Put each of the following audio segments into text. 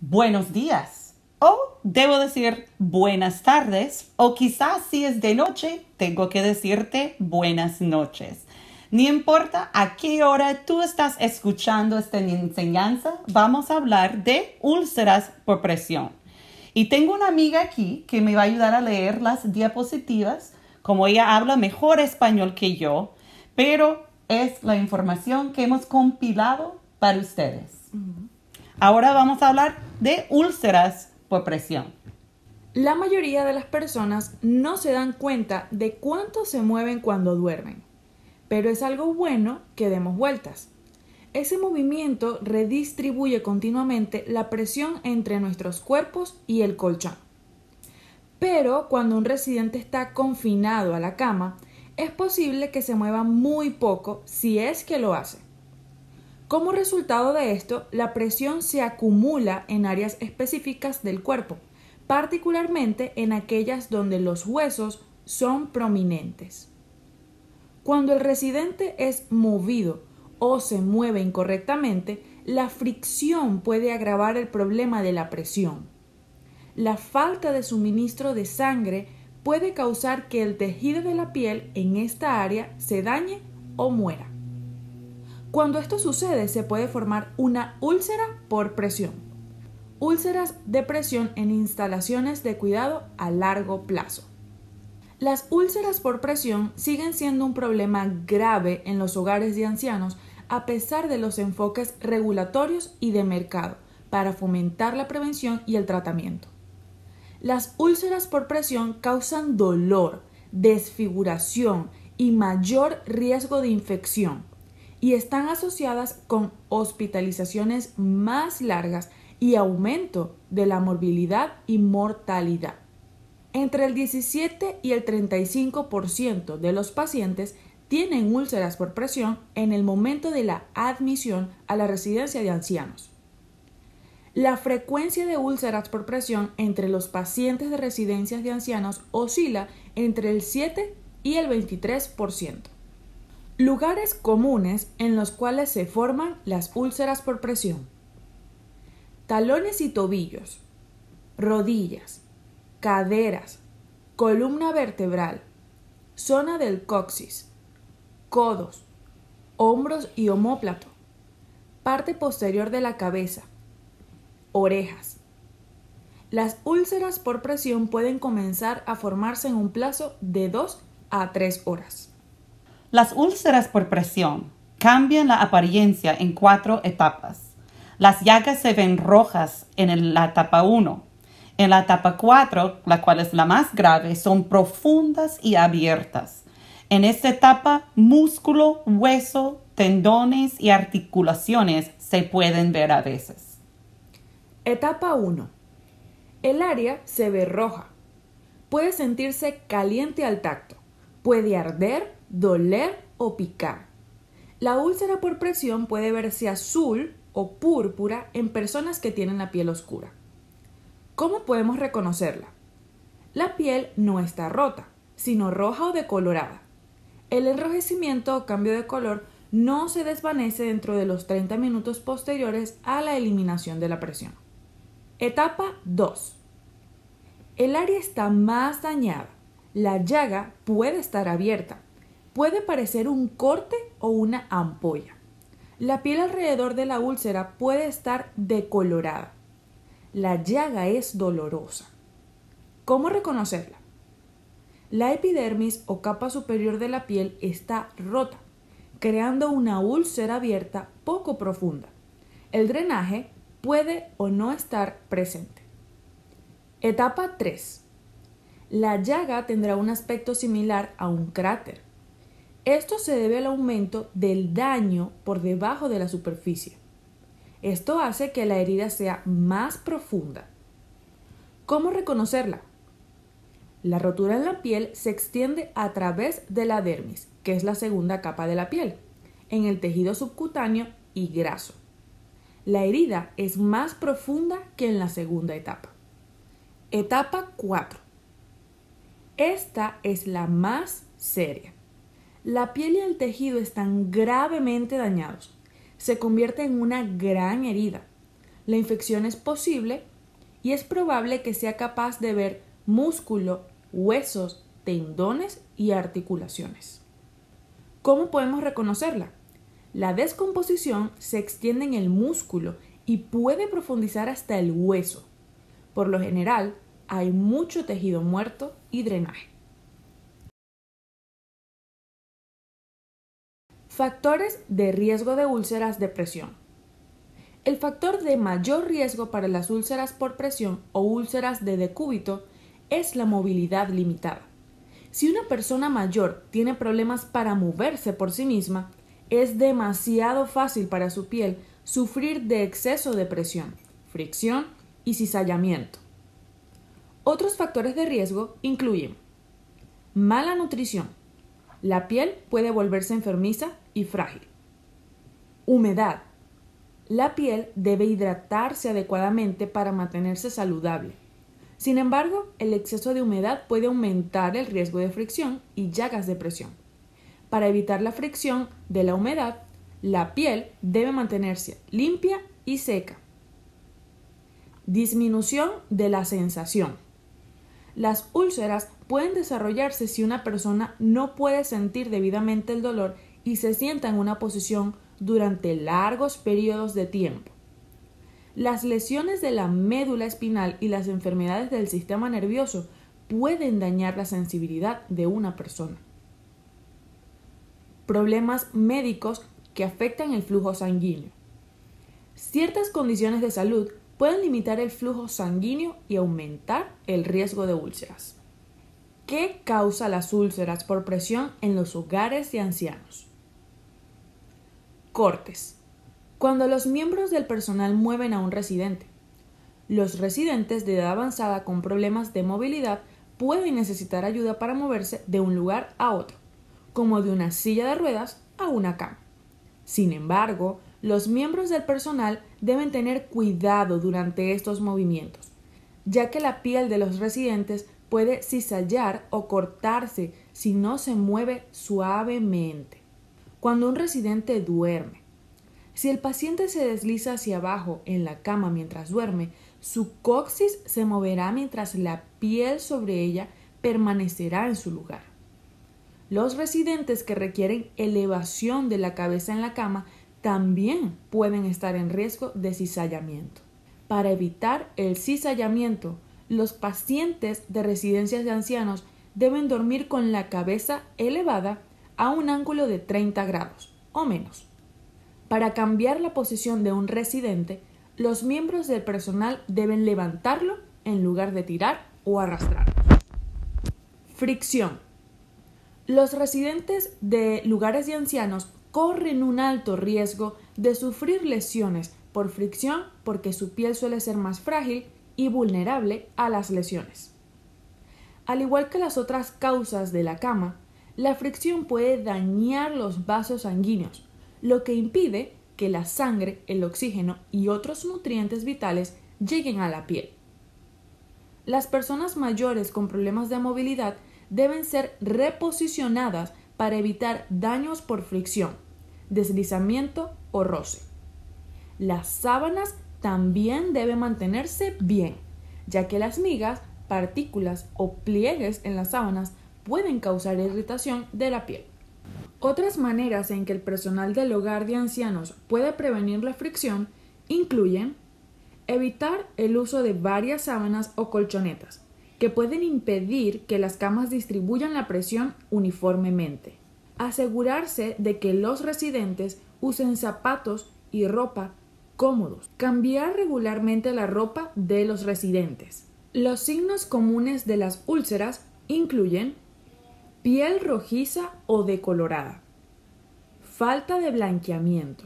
buenos días. O debo decir buenas tardes. O quizás si es de noche, tengo que decirte buenas noches. Ni importa a qué hora tú estás escuchando esta enseñanza, vamos a hablar de úlceras por presión. Y tengo una amiga aquí que me va a ayudar a leer las diapositivas, como ella habla mejor español que yo, pero es la información que hemos compilado para ustedes. Ahora vamos a hablar de úlceras por presión. La mayoría de las personas no se dan cuenta de cuánto se mueven cuando duermen, pero es algo bueno que demos vueltas. Ese movimiento redistribuye continuamente la presión entre nuestros cuerpos y el colchón. Pero cuando un residente está confinado a la cama, es posible que se mueva muy poco si es que lo hace. Como resultado de esto, la presión se acumula en áreas específicas del cuerpo, particularmente en aquellas donde los huesos son prominentes. Cuando el residente es movido o se mueve incorrectamente, la fricción puede agravar el problema de la presión. La falta de suministro de sangre puede causar que el tejido de la piel en esta área se dañe o muera. Cuando esto sucede se puede formar una úlcera por presión. Úlceras de presión en instalaciones de cuidado a largo plazo. Las úlceras por presión siguen siendo un problema grave en los hogares de ancianos a pesar de los enfoques regulatorios y de mercado para fomentar la prevención y el tratamiento. Las úlceras por presión causan dolor, desfiguración y mayor riesgo de infección, y están asociadas con hospitalizaciones más largas y aumento de la morbilidad y mortalidad. Entre el 17 y el 35% de los pacientes tienen úlceras por presión en el momento de la admisión a la residencia de ancianos. La frecuencia de úlceras por presión entre los pacientes de residencias de ancianos oscila entre el 7 y el 23%. Lugares comunes en los cuales se forman las úlceras por presión. Talones y tobillos, rodillas, caderas, columna vertebral, zona del coxis, codos, hombros y homóplato parte posterior de la cabeza, orejas. Las úlceras por presión pueden comenzar a formarse en un plazo de 2 a 3 horas. Las úlceras por presión cambian la apariencia en cuatro etapas. Las llagas se ven rojas en la etapa 1. En la etapa 4, la cual es la más grave, son profundas y abiertas. En esta etapa, músculo, hueso, tendones y articulaciones se pueden ver a veces. Etapa 1. El área se ve roja. Puede sentirse caliente al tacto. Puede arder doler o picar. La úlcera por presión puede verse azul o púrpura en personas que tienen la piel oscura. ¿Cómo podemos reconocerla? La piel no está rota, sino roja o decolorada. El enrojecimiento o cambio de color no se desvanece dentro de los 30 minutos posteriores a la eliminación de la presión. Etapa 2. El área está más dañada. La llaga puede estar abierta, Puede parecer un corte o una ampolla. La piel alrededor de la úlcera puede estar decolorada. La llaga es dolorosa. ¿Cómo reconocerla? La epidermis o capa superior de la piel está rota, creando una úlcera abierta poco profunda. El drenaje puede o no estar presente. Etapa 3. La llaga tendrá un aspecto similar a un cráter. Esto se debe al aumento del daño por debajo de la superficie. Esto hace que la herida sea más profunda. ¿Cómo reconocerla? La rotura en la piel se extiende a través de la dermis, que es la segunda capa de la piel, en el tejido subcutáneo y graso. La herida es más profunda que en la segunda etapa. Etapa 4. Esta es la más seria. La piel y el tejido están gravemente dañados. Se convierte en una gran herida. La infección es posible y es probable que sea capaz de ver músculo, huesos, tendones y articulaciones. ¿Cómo podemos reconocerla? La descomposición se extiende en el músculo y puede profundizar hasta el hueso. Por lo general, hay mucho tejido muerto y drenaje. Factores de riesgo de úlceras de presión. El factor de mayor riesgo para las úlceras por presión o úlceras de decúbito es la movilidad limitada. Si una persona mayor tiene problemas para moverse por sí misma, es demasiado fácil para su piel sufrir de exceso de presión, fricción y cizallamiento. Otros factores de riesgo incluyen mala nutrición, la piel puede volverse enfermiza y frágil. Humedad. La piel debe hidratarse adecuadamente para mantenerse saludable. Sin embargo, el exceso de humedad puede aumentar el riesgo de fricción y llagas de presión. Para evitar la fricción de la humedad, la piel debe mantenerse limpia y seca. Disminución de la sensación. Las úlceras pueden desarrollarse si una persona no puede sentir debidamente el dolor y se sienta en una posición durante largos periodos de tiempo. Las lesiones de la médula espinal y las enfermedades del sistema nervioso pueden dañar la sensibilidad de una persona. Problemas médicos que afectan el flujo sanguíneo. Ciertas condiciones de salud pueden limitar el flujo sanguíneo y aumentar el riesgo de úlceras. ¿Qué causa las úlceras por presión en los hogares de ancianos? Cortes. Cuando los miembros del personal mueven a un residente. Los residentes de edad avanzada con problemas de movilidad pueden necesitar ayuda para moverse de un lugar a otro, como de una silla de ruedas a una cama. Sin embargo, los miembros del personal deben tener cuidado durante estos movimientos, ya que la piel de los residentes puede cizallar o cortarse si no se mueve suavemente. Cuando un residente duerme, si el paciente se desliza hacia abajo en la cama mientras duerme, su coxis se moverá mientras la piel sobre ella permanecerá en su lugar. Los residentes que requieren elevación de la cabeza en la cama también pueden estar en riesgo de cizallamiento. Para evitar el cizallamiento, los pacientes de residencias de ancianos deben dormir con la cabeza elevada a un ángulo de 30 grados o menos. Para cambiar la posición de un residente, los miembros del personal deben levantarlo en lugar de tirar o arrastrarlo. Fricción. Los residentes de lugares de ancianos corren un alto riesgo de sufrir lesiones por fricción porque su piel suele ser más frágil y vulnerable a las lesiones. Al igual que las otras causas de la cama, la fricción puede dañar los vasos sanguíneos, lo que impide que la sangre, el oxígeno y otros nutrientes vitales lleguen a la piel. Las personas mayores con problemas de movilidad deben ser reposicionadas para evitar daños por fricción, deslizamiento o roce. Las sábanas también debe mantenerse bien, ya que las migas, partículas o pliegues en las sábanas pueden causar irritación de la piel. Otras maneras en que el personal del hogar de ancianos puede prevenir la fricción incluyen evitar el uso de varias sábanas o colchonetas, que pueden impedir que las camas distribuyan la presión uniformemente. Asegurarse de que los residentes usen zapatos y ropa cómodos. Cambiar regularmente la ropa de los residentes. Los signos comunes de las úlceras incluyen piel rojiza o decolorada, falta de blanqueamiento,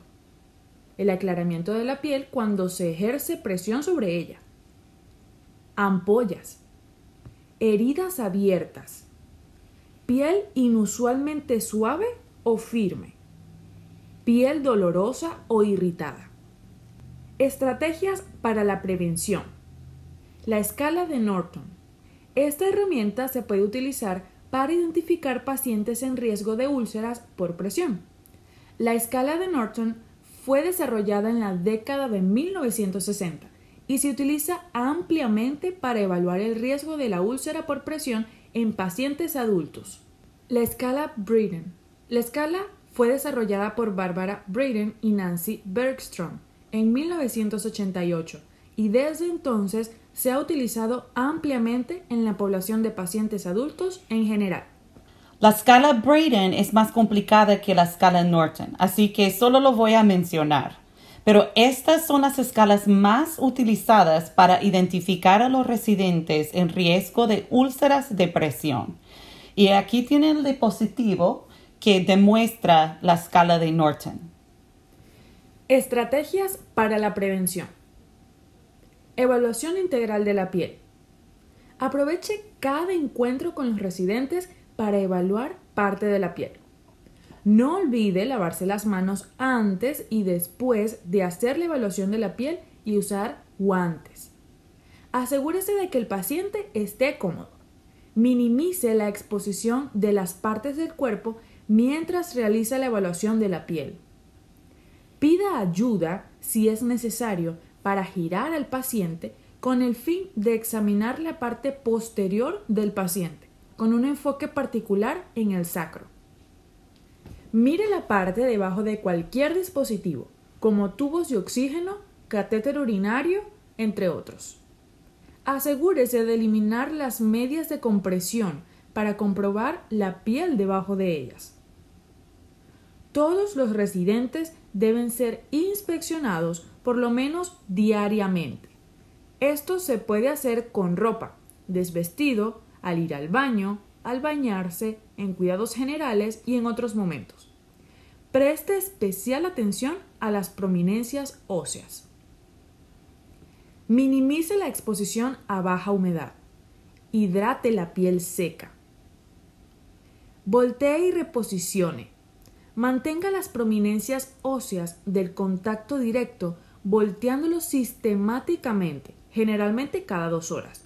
el aclaramiento de la piel cuando se ejerce presión sobre ella, ampollas, heridas abiertas, piel inusualmente suave o firme, piel dolorosa o irritada. Estrategias para la prevención. La escala de Norton. Esta herramienta se puede utilizar para identificar pacientes en riesgo de úlceras por presión. La escala de Norton fue desarrollada en la década de 1960 y se utiliza ampliamente para evaluar el riesgo de la úlcera por presión en pacientes adultos. La escala Braden. La escala fue desarrollada por Barbara Braden y Nancy Bergstrom en 1988 y desde entonces se ha utilizado ampliamente en la población de pacientes adultos en general. La escala Braden es más complicada que la escala Norton, así que solo lo voy a mencionar. Pero estas son las escalas más utilizadas para identificar a los residentes en riesgo de úlceras de presión. Y aquí tienen el dispositivo que demuestra la escala de Norton. Estrategias para la prevención. Evaluación integral de la piel. Aproveche cada encuentro con los residentes para evaluar parte de la piel. No olvide lavarse las manos antes y después de hacer la evaluación de la piel y usar guantes. Asegúrese de que el paciente esté cómodo. Minimice la exposición de las partes del cuerpo mientras realiza la evaluación de la piel. Pida ayuda si es necesario para girar al paciente con el fin de examinar la parte posterior del paciente, con un enfoque particular en el sacro. Mire la parte debajo de cualquier dispositivo, como tubos de oxígeno, catéter urinario, entre otros. Asegúrese de eliminar las medias de compresión para comprobar la piel debajo de ellas todos los residentes deben ser inspeccionados por lo menos diariamente. Esto se puede hacer con ropa, desvestido, al ir al baño, al bañarse, en cuidados generales y en otros momentos. Preste especial atención a las prominencias óseas. Minimice la exposición a baja humedad. Hidrate la piel seca. Voltee y reposicione. Mantenga las prominencias óseas del contacto directo volteándolo sistemáticamente, generalmente cada dos horas,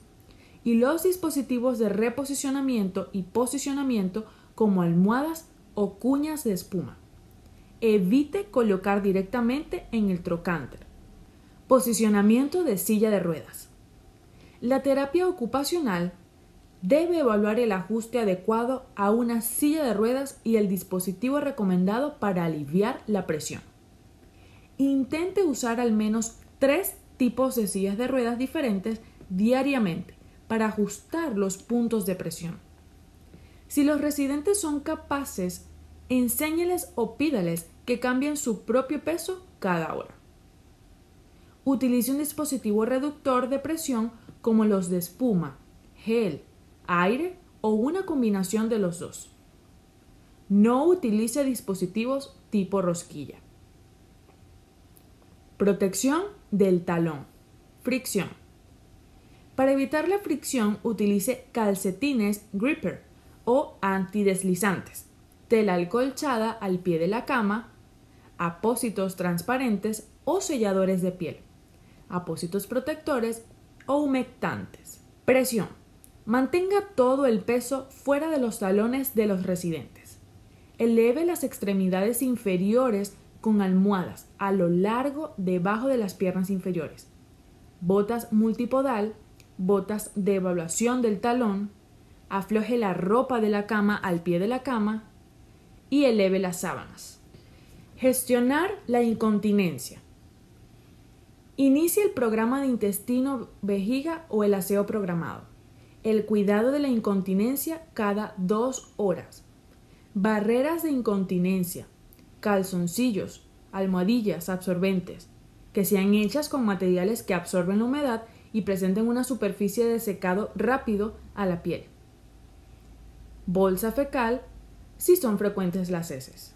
y los dispositivos de reposicionamiento y posicionamiento como almohadas o cuñas de espuma. Evite colocar directamente en el trocánter. Posicionamiento de silla de ruedas. La terapia ocupacional debe evaluar el ajuste adecuado a una silla de ruedas y el dispositivo recomendado para aliviar la presión. Intente usar al menos tres tipos de sillas de ruedas diferentes diariamente para ajustar los puntos de presión. Si los residentes son capaces, enséñeles o pídales que cambien su propio peso cada hora. Utilice un dispositivo reductor de presión como los de espuma, gel, aire o una combinación de los dos. No utilice dispositivos tipo rosquilla. Protección del talón. Fricción. Para evitar la fricción utilice calcetines gripper o antideslizantes, tela alcolchada al pie de la cama, apósitos transparentes o selladores de piel, apósitos protectores o humectantes. Presión. Mantenga todo el peso fuera de los talones de los residentes. Eleve las extremidades inferiores con almohadas a lo largo debajo de las piernas inferiores. Botas multipodal, botas de evaluación del talón, afloje la ropa de la cama al pie de la cama y eleve las sábanas. Gestionar la incontinencia. Inicie el programa de intestino, vejiga o el aseo programado el cuidado de la incontinencia cada dos horas, barreras de incontinencia, calzoncillos, almohadillas absorbentes, que sean hechas con materiales que absorben la humedad y presenten una superficie de secado rápido a la piel. Bolsa fecal si son frecuentes las heces.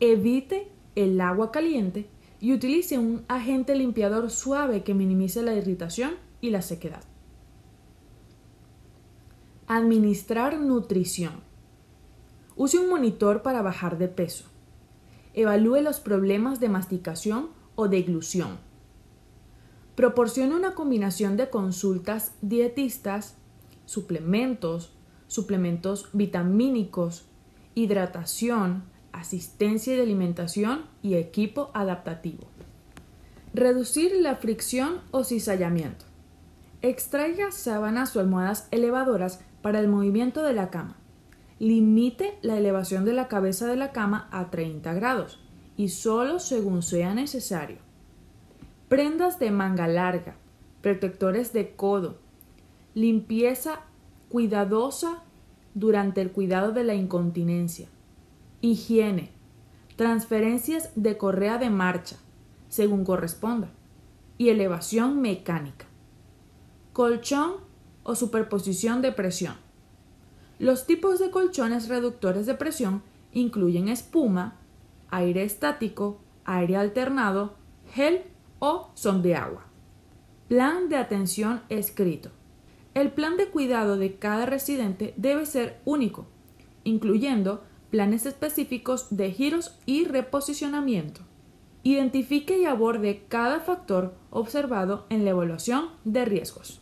Evite el agua caliente y utilice un agente limpiador suave que minimice la irritación y la sequedad. Administrar nutrición. Use un monitor para bajar de peso. Evalúe los problemas de masticación o de deglución. Proporcione una combinación de consultas dietistas, suplementos, suplementos vitamínicos, hidratación, asistencia de alimentación y equipo adaptativo. Reducir la fricción o cizallamiento. Extraiga sábanas o almohadas elevadoras para el movimiento de la cama. Limite la elevación de la cabeza de la cama a 30 grados y solo según sea necesario. Prendas de manga larga, protectores de codo, limpieza cuidadosa durante el cuidado de la incontinencia, higiene, transferencias de correa de marcha, según corresponda, y elevación mecánica. Colchón o superposición de presión. Los tipos de colchones reductores de presión incluyen espuma, aire estático, aire alternado, gel o son de agua. Plan de atención escrito. El plan de cuidado de cada residente debe ser único, incluyendo planes específicos de giros y reposicionamiento. Identifique y aborde cada factor observado en la evaluación de riesgos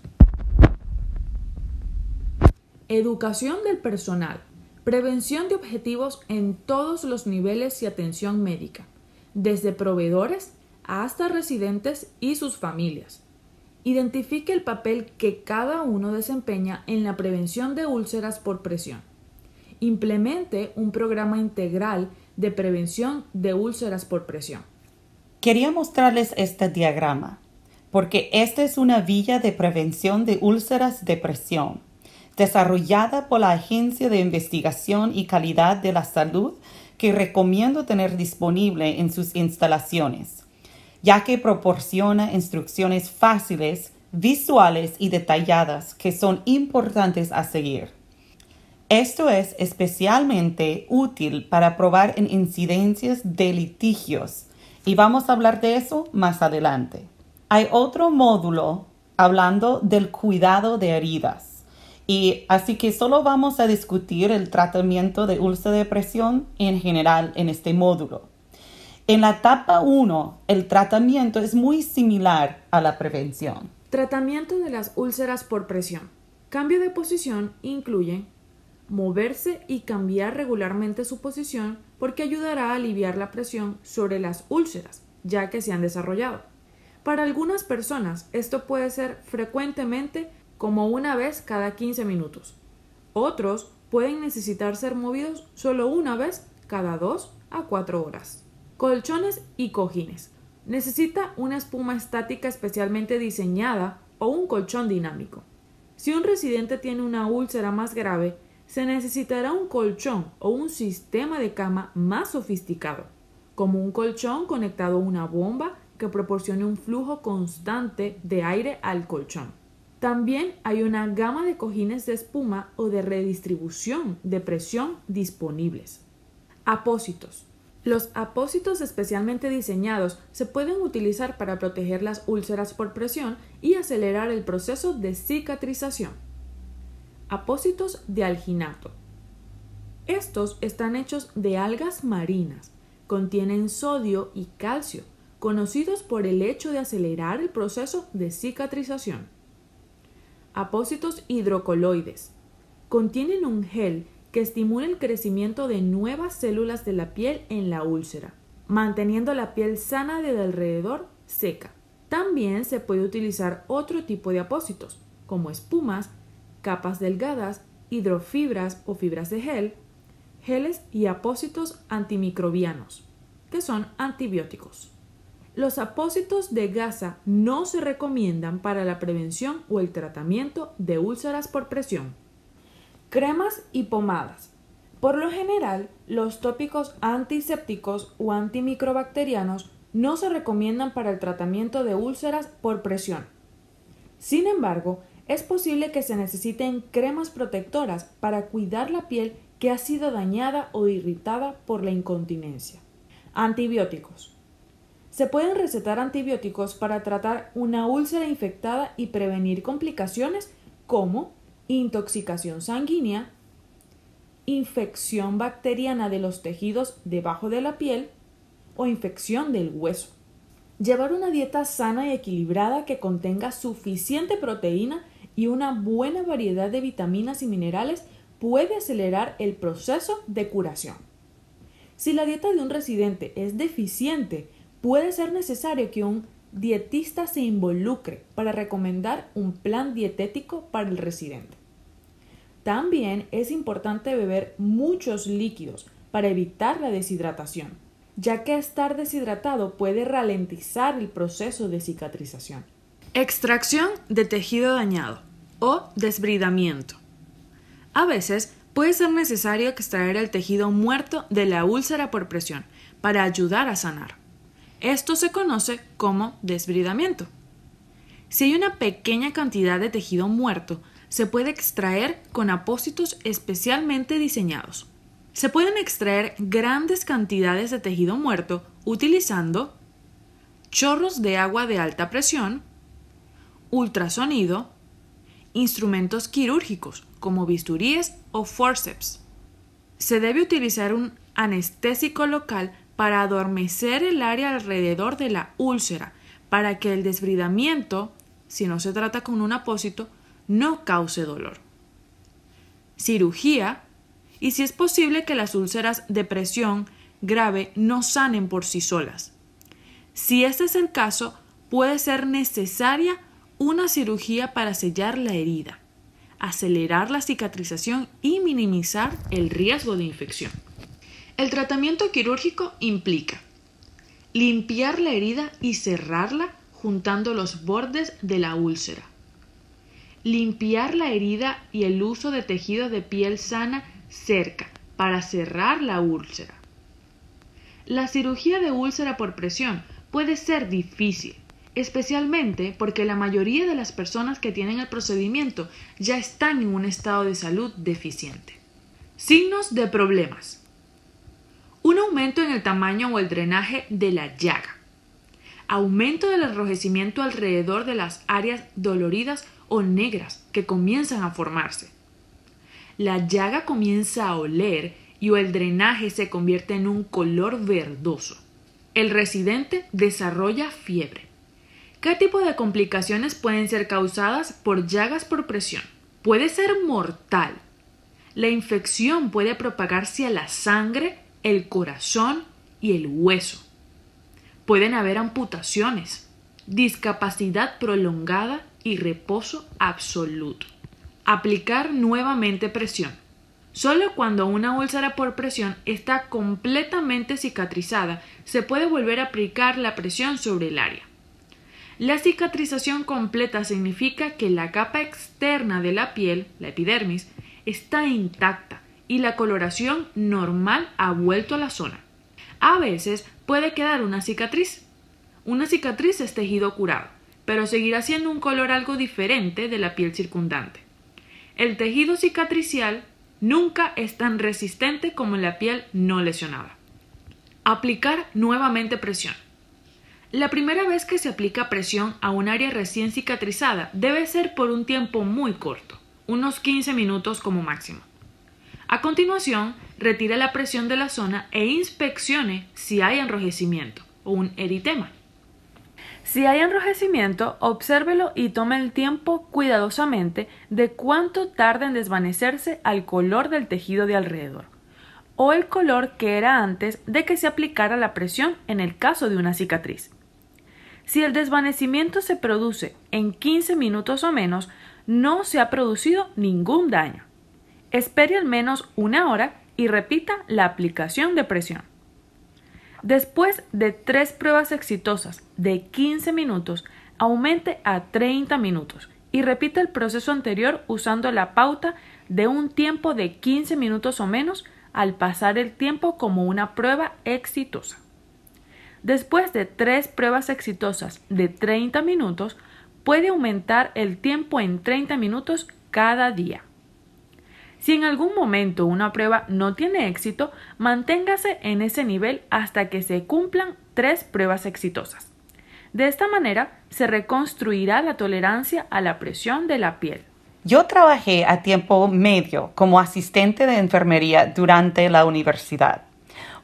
educación del personal, prevención de objetivos en todos los niveles y atención médica, desde proveedores hasta residentes y sus familias. Identifique el papel que cada uno desempeña en la prevención de úlceras por presión. Implemente un programa integral de prevención de úlceras por presión. Quería mostrarles este diagrama, porque esta es una villa de prevención de úlceras de presión desarrollada por la Agencia de Investigación y Calidad de la Salud que recomiendo tener disponible en sus instalaciones, ya que proporciona instrucciones fáciles, visuales y detalladas que son importantes a seguir. Esto es especialmente útil para probar en incidencias de litigios y vamos a hablar de eso más adelante. Hay otro módulo hablando del cuidado de heridas. Y así que solo vamos a discutir el tratamiento de úlceras de presión en general en este módulo. En la etapa 1, el tratamiento es muy similar a la prevención. Tratamiento de las úlceras por presión. Cambio de posición incluye moverse y cambiar regularmente su posición porque ayudará a aliviar la presión sobre las úlceras, ya que se han desarrollado. Para algunas personas esto puede ser frecuentemente como una vez cada 15 minutos. Otros pueden necesitar ser movidos solo una vez cada 2 a 4 horas. Colchones y cojines. Necesita una espuma estática especialmente diseñada o un colchón dinámico. Si un residente tiene una úlcera más grave, se necesitará un colchón o un sistema de cama más sofisticado, como un colchón conectado a una bomba que proporcione un flujo constante de aire al colchón. También hay una gama de cojines de espuma o de redistribución de presión disponibles. Apósitos. Los apósitos especialmente diseñados se pueden utilizar para proteger las úlceras por presión y acelerar el proceso de cicatrización. Apósitos de alginato. Estos están hechos de algas marinas, contienen sodio y calcio, conocidos por el hecho de acelerar el proceso de cicatrización apósitos hidrocoloides. Contienen un gel que estimula el crecimiento de nuevas células de la piel en la úlcera, manteniendo la piel sana de alrededor seca. También se puede utilizar otro tipo de apósitos, como espumas, capas delgadas, hidrofibras o fibras de gel, geles y apósitos antimicrobianos, que son antibióticos. Los apósitos de gasa no se recomiendan para la prevención o el tratamiento de úlceras por presión. Cremas y pomadas. Por lo general, los tópicos antisépticos o antimicrobacterianos no se recomiendan para el tratamiento de úlceras por presión. Sin embargo, es posible que se necesiten cremas protectoras para cuidar la piel que ha sido dañada o irritada por la incontinencia. Antibióticos. Se pueden recetar antibióticos para tratar una úlcera infectada y prevenir complicaciones como intoxicación sanguínea, infección bacteriana de los tejidos debajo de la piel o infección del hueso. Llevar una dieta sana y equilibrada que contenga suficiente proteína y una buena variedad de vitaminas y minerales puede acelerar el proceso de curación. Si la dieta de un residente es deficiente puede ser necesario que un dietista se involucre para recomendar un plan dietético para el residente. También es importante beber muchos líquidos para evitar la deshidratación, ya que estar deshidratado puede ralentizar el proceso de cicatrización. Extracción de tejido dañado o desbridamiento. A veces puede ser necesario extraer el tejido muerto de la úlcera por presión para ayudar a sanar. Esto se conoce como desbridamiento. Si hay una pequeña cantidad de tejido muerto, se puede extraer con apósitos especialmente diseñados. Se pueden extraer grandes cantidades de tejido muerto utilizando chorros de agua de alta presión, ultrasonido, instrumentos quirúrgicos como bisturíes o forceps. Se debe utilizar un anestésico local para adormecer el área alrededor de la úlcera, para que el desbridamiento, si no se trata con un apósito, no cause dolor. Cirugía, y si es posible que las úlceras de presión grave no sanen por sí solas. Si este es el caso, puede ser necesaria una cirugía para sellar la herida, acelerar la cicatrización y minimizar el riesgo de infección. El tratamiento quirúrgico implica limpiar la herida y cerrarla juntando los bordes de la úlcera. Limpiar la herida y el uso de tejido de piel sana cerca para cerrar la úlcera. La cirugía de úlcera por presión puede ser difícil, especialmente porque la mayoría de las personas que tienen el procedimiento ya están en un estado de salud deficiente. Signos de problemas. Un aumento en el tamaño o el drenaje de la llaga. Aumento del enrojecimiento alrededor de las áreas doloridas o negras que comienzan a formarse. La llaga comienza a oler y o el drenaje se convierte en un color verdoso. El residente desarrolla fiebre. ¿Qué tipo de complicaciones pueden ser causadas por llagas por presión? Puede ser mortal. La infección puede propagarse a la sangre el corazón y el hueso. Pueden haber amputaciones, discapacidad prolongada y reposo absoluto. Aplicar nuevamente presión. Solo cuando una úlcera por presión está completamente cicatrizada, se puede volver a aplicar la presión sobre el área. La cicatrización completa significa que la capa externa de la piel, la epidermis, está intacta y la coloración normal ha vuelto a la zona. A veces puede quedar una cicatriz. Una cicatriz es tejido curado, pero seguirá siendo un color algo diferente de la piel circundante. El tejido cicatricial nunca es tan resistente como la piel no lesionada. Aplicar nuevamente presión. La primera vez que se aplica presión a un área recién cicatrizada debe ser por un tiempo muy corto, unos 15 minutos como máximo. A continuación, retire la presión de la zona e inspeccione si hay enrojecimiento o un eritema. Si hay enrojecimiento, obsérvelo y tome el tiempo cuidadosamente de cuánto tarda en desvanecerse al color del tejido de alrededor o el color que era antes de que se aplicara la presión en el caso de una cicatriz. Si el desvanecimiento se produce en 15 minutos o menos, no se ha producido ningún daño. Espere al menos una hora y repita la aplicación de presión. Después de tres pruebas exitosas de 15 minutos, aumente a 30 minutos y repita el proceso anterior usando la pauta de un tiempo de 15 minutos o menos al pasar el tiempo como una prueba exitosa. Después de tres pruebas exitosas de 30 minutos, puede aumentar el tiempo en 30 minutos cada día. Si en algún momento una prueba no tiene éxito, manténgase en ese nivel hasta que se cumplan tres pruebas exitosas. De esta manera se reconstruirá la tolerancia a la presión de la piel. Yo trabajé a tiempo medio como asistente de enfermería durante la universidad.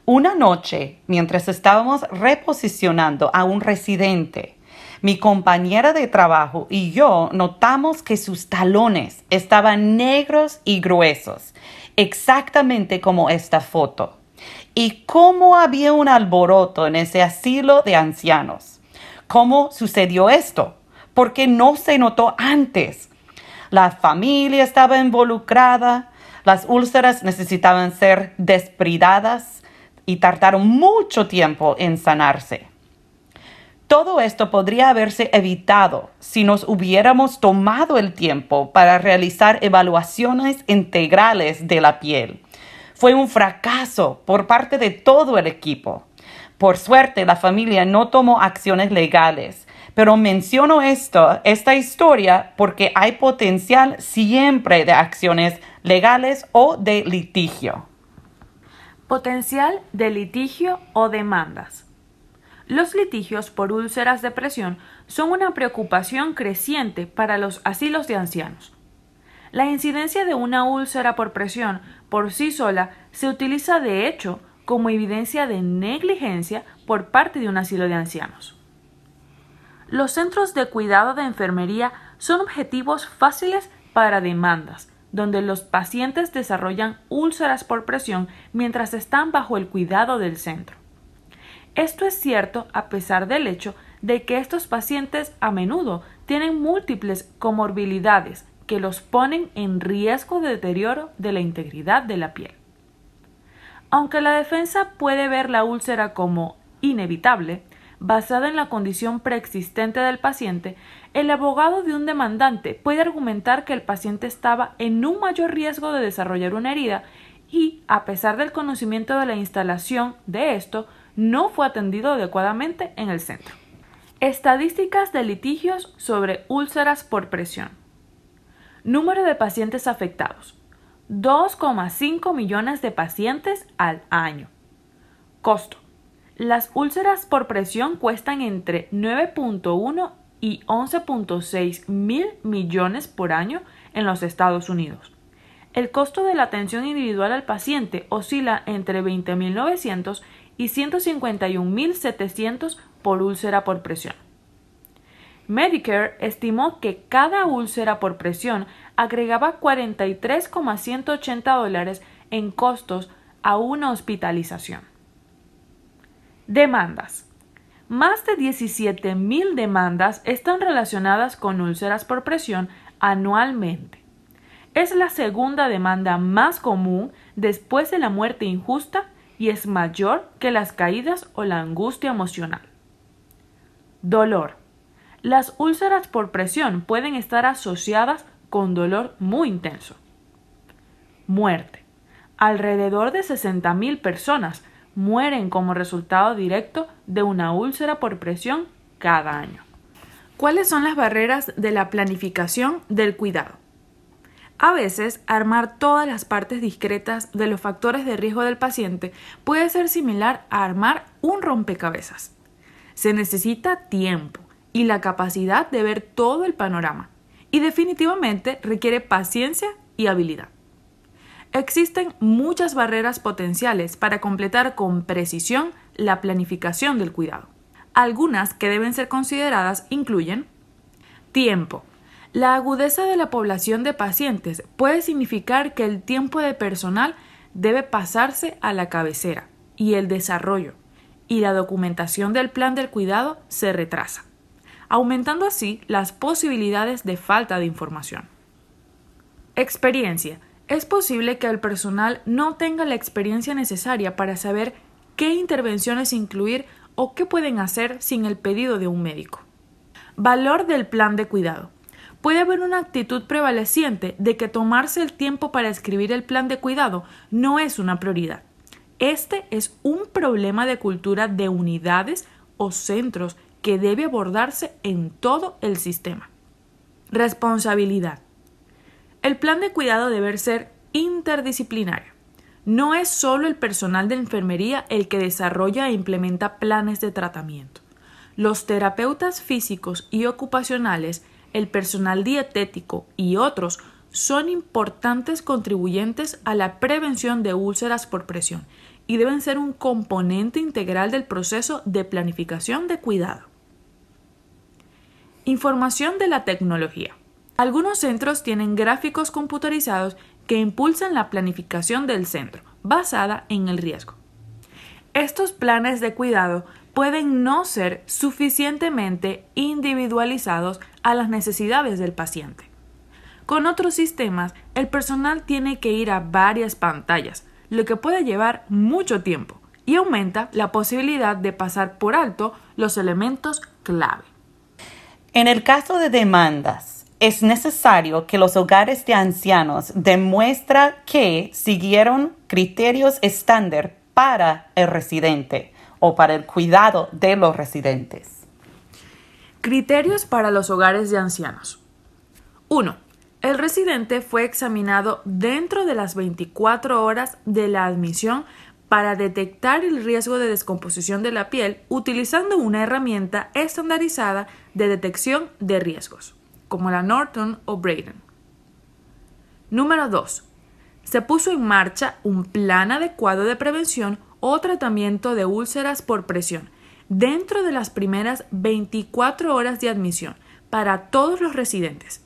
Una noche, mientras estábamos reposicionando a un residente mi compañera de trabajo y yo notamos que sus talones estaban negros y gruesos, exactamente como esta foto. Y cómo había un alboroto en ese asilo de ancianos. ¿Cómo sucedió esto? Porque no se notó antes? La familia estaba involucrada, las úlceras necesitaban ser despridadas y tardaron mucho tiempo en sanarse. Todo esto podría haberse evitado si nos hubiéramos tomado el tiempo para realizar evaluaciones integrales de la piel. Fue un fracaso por parte de todo el equipo. Por suerte, la familia no tomó acciones legales, pero menciono esto, esta historia porque hay potencial siempre de acciones legales o de litigio. Potencial de litigio o demandas. Los litigios por úlceras de presión son una preocupación creciente para los asilos de ancianos. La incidencia de una úlcera por presión por sí sola se utiliza de hecho como evidencia de negligencia por parte de un asilo de ancianos. Los centros de cuidado de enfermería son objetivos fáciles para demandas, donde los pacientes desarrollan úlceras por presión mientras están bajo el cuidado del centro. Esto es cierto a pesar del hecho de que estos pacientes a menudo tienen múltiples comorbilidades que los ponen en riesgo de deterioro de la integridad de la piel. Aunque la defensa puede ver la úlcera como inevitable, basada en la condición preexistente del paciente, el abogado de un demandante puede argumentar que el paciente estaba en un mayor riesgo de desarrollar una herida y, a pesar del conocimiento de la instalación de esto, no fue atendido adecuadamente en el centro. Estadísticas de litigios sobre úlceras por presión. Número de pacientes afectados. 2,5 millones de pacientes al año. Costo. Las úlceras por presión cuestan entre 9.1 y 11.6 mil millones por año en los Estados Unidos. El costo de la atención individual al paciente oscila entre 20.900 y 151.700 por úlcera por presión. Medicare estimó que cada úlcera por presión agregaba 43,180 dólares en costos a una hospitalización. Demandas. Más de 17.000 demandas están relacionadas con úlceras por presión anualmente. Es la segunda demanda más común después de la muerte injusta y es mayor que las caídas o la angustia emocional. Dolor. Las úlceras por presión pueden estar asociadas con dolor muy intenso. Muerte. Alrededor de 60.000 personas mueren como resultado directo de una úlcera por presión cada año. ¿Cuáles son las barreras de la planificación del cuidado? A veces, armar todas las partes discretas de los factores de riesgo del paciente puede ser similar a armar un rompecabezas. Se necesita tiempo y la capacidad de ver todo el panorama y definitivamente requiere paciencia y habilidad. Existen muchas barreras potenciales para completar con precisión la planificación del cuidado. Algunas que deben ser consideradas incluyen tiempo, la agudeza de la población de pacientes puede significar que el tiempo de personal debe pasarse a la cabecera y el desarrollo y la documentación del plan del cuidado se retrasa, aumentando así las posibilidades de falta de información. Experiencia. Es posible que el personal no tenga la experiencia necesaria para saber qué intervenciones incluir o qué pueden hacer sin el pedido de un médico. Valor del plan de cuidado. Puede haber una actitud prevaleciente de que tomarse el tiempo para escribir el plan de cuidado no es una prioridad. Este es un problema de cultura de unidades o centros que debe abordarse en todo el sistema. Responsabilidad. El plan de cuidado debe ser interdisciplinario. No es solo el personal de enfermería el que desarrolla e implementa planes de tratamiento. Los terapeutas físicos y ocupacionales el personal dietético y otros son importantes contribuyentes a la prevención de úlceras por presión y deben ser un componente integral del proceso de planificación de cuidado. Información de la tecnología. Algunos centros tienen gráficos computarizados que impulsan la planificación del centro, basada en el riesgo. Estos planes de cuidado pueden no ser suficientemente individualizados a las necesidades del paciente. Con otros sistemas, el personal tiene que ir a varias pantallas, lo que puede llevar mucho tiempo y aumenta la posibilidad de pasar por alto los elementos clave. En el caso de demandas, es necesario que los hogares de ancianos demuestren que siguieron criterios estándar para el residente o para el cuidado de los residentes. Criterios para los hogares de ancianos. 1. El residente fue examinado dentro de las 24 horas de la admisión para detectar el riesgo de descomposición de la piel utilizando una herramienta estandarizada de detección de riesgos, como la Norton o Braden. Número 2. Se puso en marcha un plan adecuado de prevención o tratamiento de úlceras por presión dentro de las primeras 24 horas de admisión para todos los residentes,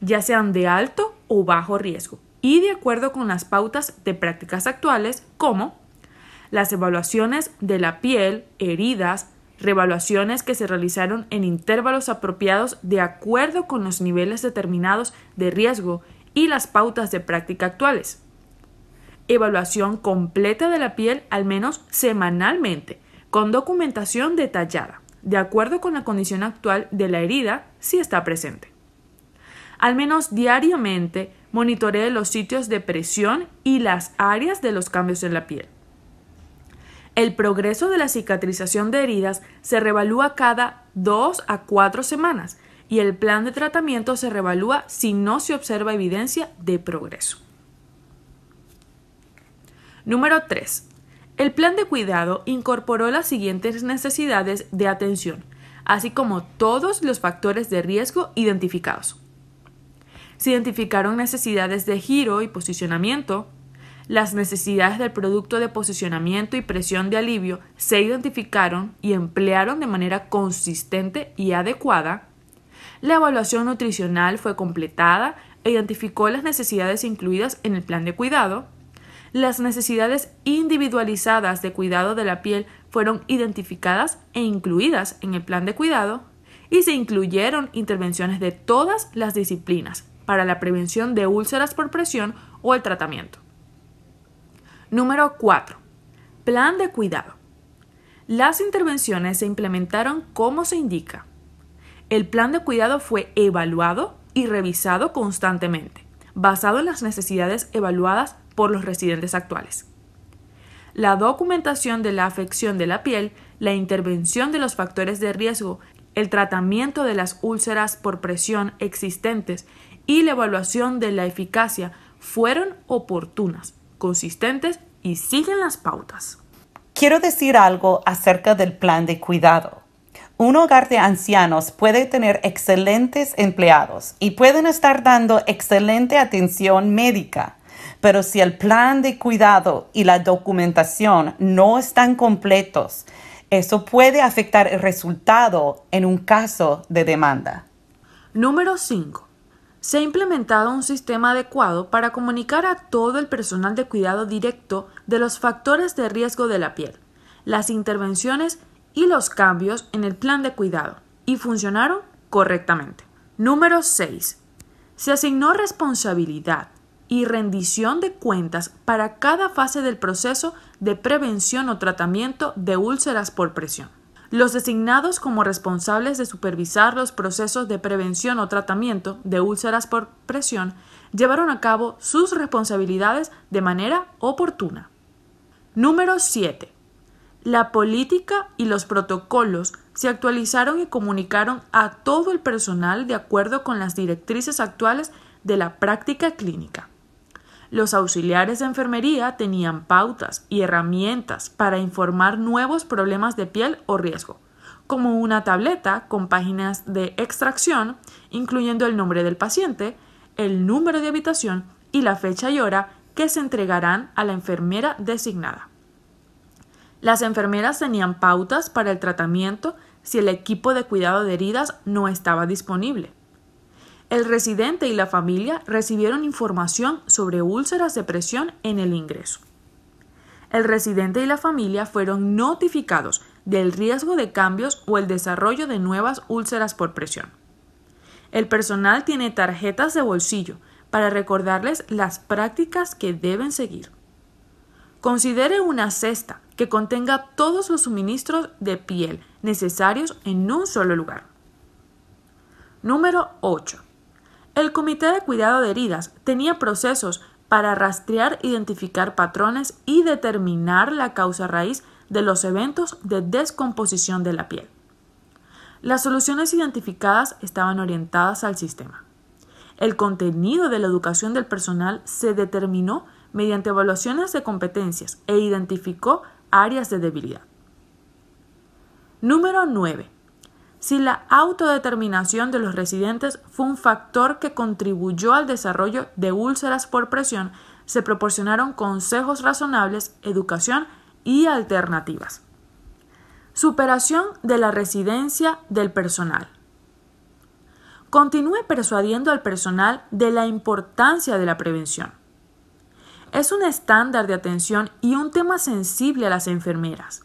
ya sean de alto o bajo riesgo, y de acuerdo con las pautas de prácticas actuales como las evaluaciones de la piel, heridas, revaluaciones que se realizaron en intervalos apropiados de acuerdo con los niveles determinados de riesgo y las pautas de práctica actuales evaluación completa de la piel al menos semanalmente, con documentación detallada, de acuerdo con la condición actual de la herida si está presente. Al menos diariamente monitoree los sitios de presión y las áreas de los cambios en la piel. El progreso de la cicatrización de heridas se revalúa cada dos a cuatro semanas y el plan de tratamiento se revalúa si no se observa evidencia de progreso. Número 3. El plan de cuidado incorporó las siguientes necesidades de atención, así como todos los factores de riesgo identificados. Se identificaron necesidades de giro y posicionamiento, las necesidades del producto de posicionamiento y presión de alivio se identificaron y emplearon de manera consistente y adecuada, la evaluación nutricional fue completada e identificó las necesidades incluidas en el plan de cuidado, las necesidades individualizadas de cuidado de la piel fueron identificadas e incluidas en el plan de cuidado y se incluyeron intervenciones de todas las disciplinas para la prevención de úlceras por presión o el tratamiento. Número 4. Plan de cuidado. Las intervenciones se implementaron como se indica. El plan de cuidado fue evaluado y revisado constantemente, basado en las necesidades evaluadas por los residentes actuales. La documentación de la afección de la piel, la intervención de los factores de riesgo, el tratamiento de las úlceras por presión existentes y la evaluación de la eficacia fueron oportunas, consistentes y siguen las pautas. Quiero decir algo acerca del plan de cuidado. Un hogar de ancianos puede tener excelentes empleados y pueden estar dando excelente atención médica, pero si el plan de cuidado y la documentación no están completos, eso puede afectar el resultado en un caso de demanda. Número 5. Se ha implementado un sistema adecuado para comunicar a todo el personal de cuidado directo de los factores de riesgo de la piel, las intervenciones y los cambios en el plan de cuidado, y funcionaron correctamente. Número 6. Se asignó responsabilidad y rendición de cuentas para cada fase del proceso de prevención o tratamiento de úlceras por presión. Los designados como responsables de supervisar los procesos de prevención o tratamiento de úlceras por presión llevaron a cabo sus responsabilidades de manera oportuna. Número 7. La política y los protocolos se actualizaron y comunicaron a todo el personal de acuerdo con las directrices actuales de la práctica clínica. Los auxiliares de enfermería tenían pautas y herramientas para informar nuevos problemas de piel o riesgo, como una tableta con páginas de extracción, incluyendo el nombre del paciente, el número de habitación y la fecha y hora que se entregarán a la enfermera designada. Las enfermeras tenían pautas para el tratamiento si el equipo de cuidado de heridas no estaba disponible. El residente y la familia recibieron información sobre úlceras de presión en el ingreso. El residente y la familia fueron notificados del riesgo de cambios o el desarrollo de nuevas úlceras por presión. El personal tiene tarjetas de bolsillo para recordarles las prácticas que deben seguir. Considere una cesta que contenga todos los suministros de piel necesarios en un solo lugar. Número 8. El Comité de Cuidado de Heridas tenía procesos para rastrear, identificar patrones y determinar la causa raíz de los eventos de descomposición de la piel. Las soluciones identificadas estaban orientadas al sistema. El contenido de la educación del personal se determinó mediante evaluaciones de competencias e identificó áreas de debilidad. Número 9 si la autodeterminación de los residentes fue un factor que contribuyó al desarrollo de úlceras por presión, se proporcionaron consejos razonables, educación y alternativas. Superación de la residencia del personal. Continúe persuadiendo al personal de la importancia de la prevención. Es un estándar de atención y un tema sensible a las enfermeras.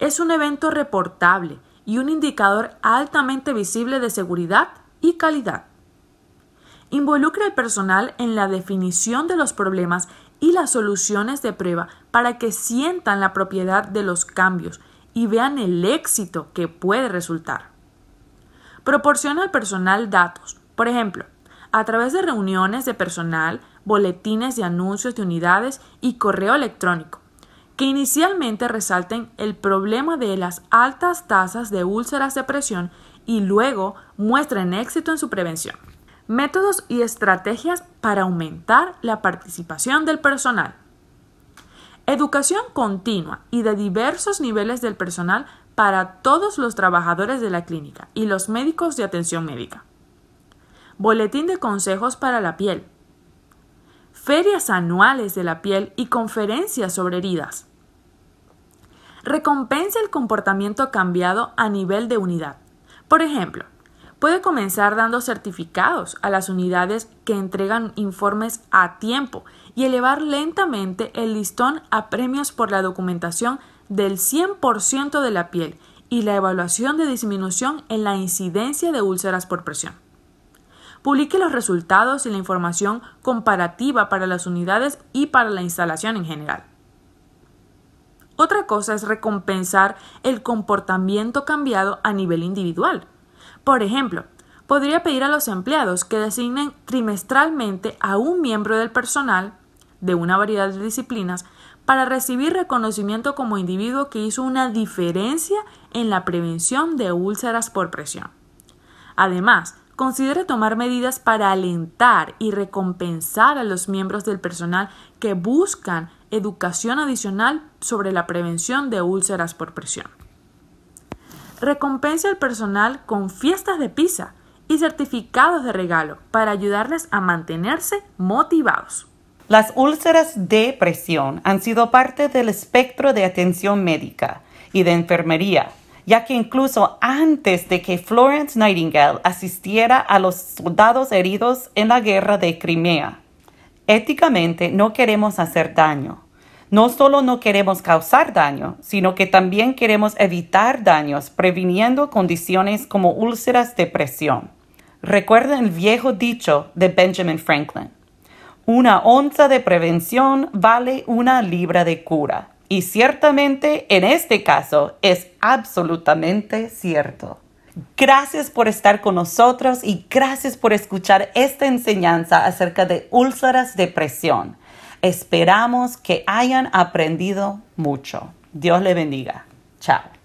Es un evento reportable y un indicador altamente visible de seguridad y calidad. Involucra al personal en la definición de los problemas y las soluciones de prueba para que sientan la propiedad de los cambios y vean el éxito que puede resultar. Proporciona al personal datos, por ejemplo, a través de reuniones de personal, boletines de anuncios de unidades y correo electrónico que inicialmente resalten el problema de las altas tasas de úlceras de presión y luego muestren éxito en su prevención. Métodos y estrategias para aumentar la participación del personal. Educación continua y de diversos niveles del personal para todos los trabajadores de la clínica y los médicos de atención médica. Boletín de consejos para la piel. Ferias anuales de la piel y conferencias sobre heridas recompensa el comportamiento cambiado a nivel de unidad. Por ejemplo, puede comenzar dando certificados a las unidades que entregan informes a tiempo y elevar lentamente el listón a premios por la documentación del 100% de la piel y la evaluación de disminución en la incidencia de úlceras por presión. Publique los resultados y la información comparativa para las unidades y para la instalación en general. Otra cosa es recompensar el comportamiento cambiado a nivel individual. Por ejemplo, podría pedir a los empleados que designen trimestralmente a un miembro del personal de una variedad de disciplinas para recibir reconocimiento como individuo que hizo una diferencia en la prevención de úlceras por presión. Además, considere tomar medidas para alentar y recompensar a los miembros del personal que buscan educación adicional sobre la prevención de úlceras por presión. Recompensa al personal con fiestas de pizza y certificados de regalo para ayudarles a mantenerse motivados. Las úlceras de presión han sido parte del espectro de atención médica y de enfermería, ya que incluso antes de que Florence Nightingale asistiera a los soldados heridos en la guerra de Crimea, Éticamente no queremos hacer daño. No solo no queremos causar daño, sino que también queremos evitar daños previniendo condiciones como úlceras de presión. Recuerden el viejo dicho de Benjamin Franklin. Una onza de prevención vale una libra de cura. Y ciertamente en este caso es absolutamente cierto. Gracias por estar con nosotros y gracias por escuchar esta enseñanza acerca de úlceras de presión. Esperamos que hayan aprendido mucho. Dios le bendiga. Chao.